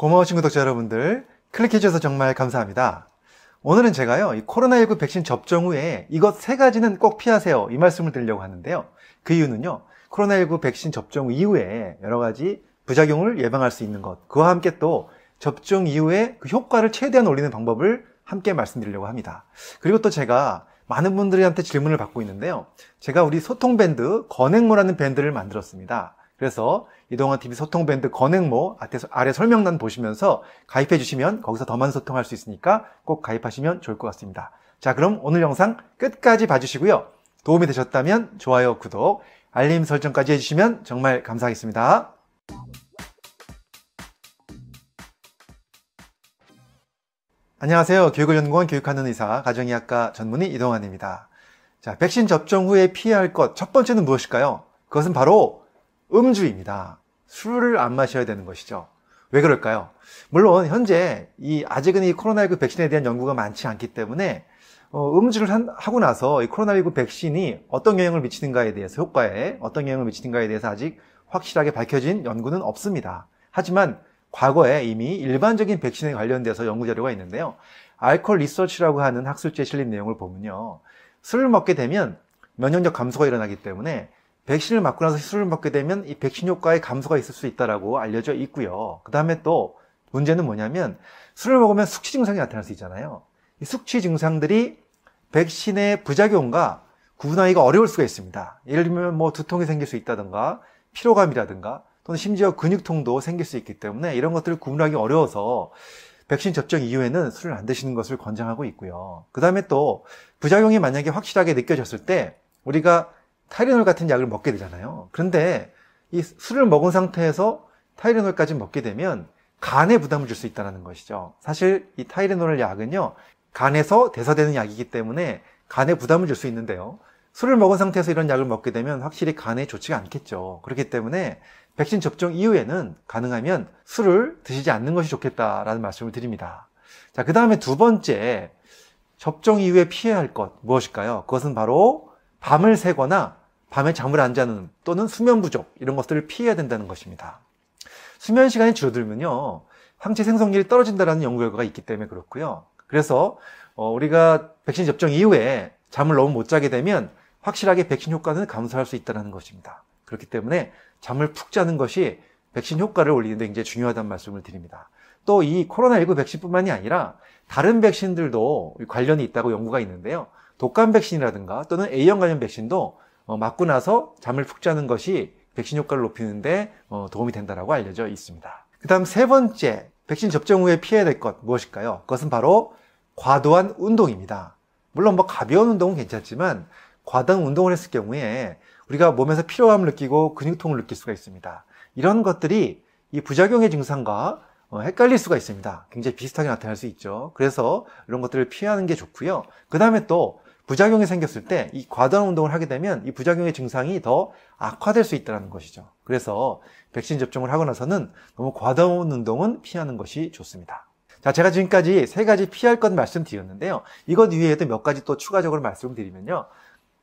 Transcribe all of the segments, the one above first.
고마우신 구독자 여러분들 클릭해주셔서 정말 감사합니다. 오늘은 제가요, 이 코로나19 백신 접종 후에 이것 세 가지는 꼭 피하세요. 이 말씀을 드리려고 하는데요. 그 이유는요, 코로나19 백신 접종 이후에 여러 가지 부작용을 예방할 수 있는 것, 그와 함께 또 접종 이후에 그 효과를 최대한 올리는 방법을 함께 말씀드리려고 합니다. 그리고 또 제가 많은 분들한테 질문을 받고 있는데요. 제가 우리 소통밴드, 건행모라는 밴드를 만들었습니다. 그래서 이동환 TV 소통 밴드 건행모 아래 설명란 보시면서 가입해 주시면 거기서 더 많은 소통할 수 있으니까 꼭 가입하시면 좋을 것 같습니다. 자, 그럼 오늘 영상 끝까지 봐주시고요. 도움이 되셨다면 좋아요, 구독, 알림 설정까지 해주시면 정말 감사하겠습니다. 안녕하세요. 교육을 연구원 교육하는 의사 가정의학과 전문의 이동환입니다. 자, 백신 접종 후에 피해야 할 것 첫 번째는 무엇일까요? 그것은 바로 음주입니다. 술을 안 마셔야 되는 것이죠. 왜 그럴까요? 물론 현재 이 아직은 이 코로나19 백신에 대한 연구가 많지 않기 때문에 어, 음주를 한, 하고 나서 이 코로나19 백신이 어떤 영향을 미치는가에 대해서 효과에 어떤 영향을 미치는가에 대해서 아직 확실하게 밝혀진 연구는 없습니다. 하지만 과거에 이미 일반적인 백신에 관련돼서 연구 자료가 있는데요. 알코올 리서치라고 하는 학술지에 실린 내용을 보면요. 술을 먹게 되면 면역력 감소가 일어나기 때문에 백신을 맞고 나서 수술을 맞게 되면 이 백신 효과의 감소가 있을 수 있다라고 알려져 있고요. 그 다음에 또 문제는 뭐냐면 술을 먹으면 숙취 증상이 나타날 수 있잖아요. 이 숙취 증상들이 백신의 부작용과 구분하기가 어려울 수가 있습니다. 예를 들면 뭐 두통이 생길 수 있다든가 피로감이라든가 또는 심지어 근육통도 생길 수 있기 때문에 이런 것들을 구분하기 어려워서 백신 접종 이후에는 술을 안 드시는 것을 권장하고 있고요. 그 다음에 또 부작용이 만약에 확실하게 느껴졌을 때 우리가 타이레놀 같은 약을 먹게 되잖아요. 그런데 이 술을 먹은 상태에서 타이레놀까지 먹게 되면 간에 부담을 줄 수 있다는 것이죠. 사실 이 타이레놀 약은요, 간에서 대사되는 약이기 때문에 간에 부담을 줄 수 있는데요. 술을 먹은 상태에서 이런 약을 먹게 되면 확실히 간에 좋지가 않겠죠. 그렇기 때문에 백신 접종 이후에는 가능하면 술을 드시지 않는 것이 좋겠다라는 말씀을 드립니다. 자, 그 다음에 두 번째, 접종 이후에 피해야 할 것 무엇일까요? 그것은 바로 밤을 새거나 밤에 잠을 안 자는 또는 수면 부족 이런 것들을 피해야 된다는 것입니다. 수면 시간이 줄어들면요. 항체 생성률이 떨어진다라는 연구 결과가 있기 때문에 그렇고요. 그래서 어, 우리가 백신 접종 이후에 잠을 너무 못 자게 되면 확실하게 백신 효과는 감소할 수 있다는 것입니다. 그렇기 때문에 잠을 푹 자는 것이 백신 효과를 올리는 데 굉장히 중요하다는 말씀을 드립니다. 또 이 코로나19 백신뿐만이 아니라 다른 백신들도 관련이 있다고 연구가 있는데요. 독감 백신이라든가 또는 A형 관련 백신도 어, 맞고 나서 잠을 푹 자는 것이 백신 효과를 높이는데 어, 도움이 된다라고 알려져 있습니다. 그다음 세 번째 백신 접종 후에 피해야 될 것 무엇일까요? 그것은 바로 과도한 운동입니다. 물론 뭐 가벼운 운동은 괜찮지만 과도한 운동을 했을 경우에 우리가 몸에서 피로감을 느끼고 근육통을 느낄 수가 있습니다. 이런 것들이 이 부작용의 증상과 어, 헷갈릴 수가 있습니다. 굉장히 비슷하게 나타날 수 있죠. 그래서 이런 것들을 피하는 게 좋고요. 그 다음에 또 부작용이 생겼을 때 이 과도한 운동을 하게 되면 이 부작용의 증상이 더 악화될 수 있다는 것이죠. 그래서 백신 접종을 하고 나서는 너무 과도한 운동은 피하는 것이 좋습니다. 자, 제가 지금까지 세 가지 피할 것 말씀드렸는데요. 이것 이외에도 몇 가지 또 추가적으로 말씀드리면요.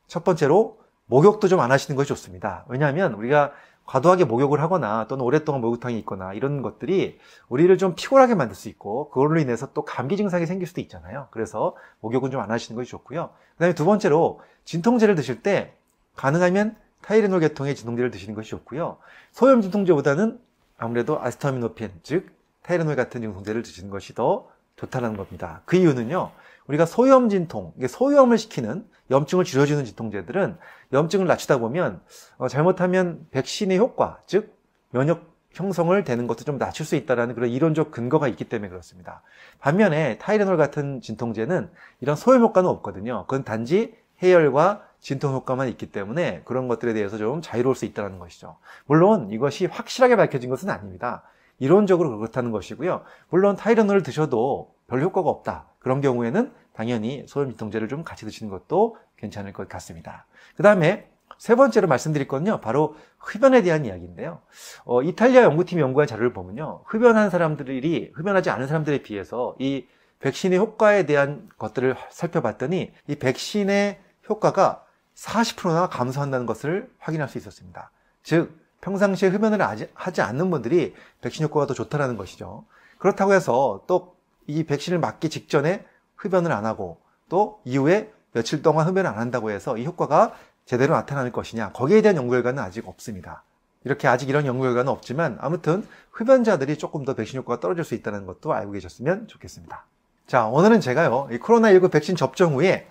첫 번째로 목욕도 좀 안 하시는 것이 좋습니다. 왜냐하면 우리가 과도하게 목욕을 하거나 또는 오랫동안 목욕탕에 있거나 이런 것들이 우리를 좀 피곤하게 만들 수 있고 그걸로 인해서 또 감기 증상이 생길 수도 있잖아요. 그래서 목욕은 좀 안 하시는 것이 좋고요. 그다음에 두 번째로 진통제를 드실 때 가능하면 타이레놀 계통의 진통제를 드시는 것이 좋고요. 소염 진통제보다는 아무래도 아스타미노펜 즉 타이레놀 같은 진통제를 드시는 것이 더 좋다는 겁니다. 그 이유는요. 우리가 소염 진통, 이게 소염을 시키는 염증을 줄여주는 진통제들은 염증을 낮추다 보면 어, 잘못하면 백신의 효과, 즉 면역 형성을 되는 것도 좀 낮출 수 있다라는 그런 이론적 근거가 있기 때문에 그렇습니다. 반면에 타이레놀 같은 진통제는 이런 소염 효과는 없거든요. 그건 단지 해열과 진통 효과만 있기 때문에 그런 것들에 대해서 좀 자유로울 수 있다는 것이죠. 물론 이것이 확실하게 밝혀진 것은 아닙니다. 이론적으로 그렇다는 것이고요. 물론 타이레놀을 드셔도 별 효과가 없다. 그런 경우에는 당연히 소염 진통제를 좀 같이 드시는 것도 괜찮을 것 같습니다. 그 다음에 세 번째로 말씀드릴 건요, 바로 흡연에 대한 이야기인데요. 어, 이탈리아 연구팀 연구한 자료를 보면요, 흡연한 사람들이 흡연하지 않은 사람들에 비해서 이 백신의 효과에 대한 것들을 살펴봤더니 이 백신의 효과가 40%나 감소한다는 것을 확인할 수 있었습니다. 즉, 평상시에 흡연을 하지 않는 분들이 백신 효과가 더좋다는 것이죠. 그렇다고 해서 또이 백신을 맞기 직전에 흡연을 안 하고 또 이후에 며칠 동안 흡연을 안 한다고 해서 이 효과가 제대로 나타날 것이냐 거기에 대한 연구 결과는 아직 없습니다. 이렇게 아직 이런 연구 결과는 없지만 아무튼 흡연자들이 조금 더 백신 효과가 떨어질 수 있다는 것도 알고 계셨으면 좋겠습니다. 자 오늘은 제가요 이 코로나19 백신 접종 후에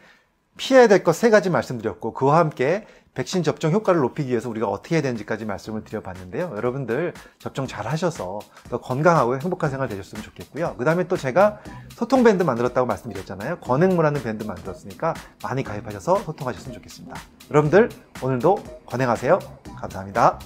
피해야 될 것 세 가지 말씀드렸고 그와 함께 백신 접종 효과를 높이기 위해서 우리가 어떻게 해야 되는지까지 말씀을 드려봤는데요. 여러분들 접종 잘 하셔서 더 건강하고 행복한 생활 되셨으면 좋겠고요. 그 다음에 또 제가 소통 밴드 만들었다고 말씀드렸잖아요. 권행무라는 밴드 만들었으니까 많이 가입하셔서 소통하셨으면 좋겠습니다. 여러분들 오늘도 권행하세요. 감사합니다.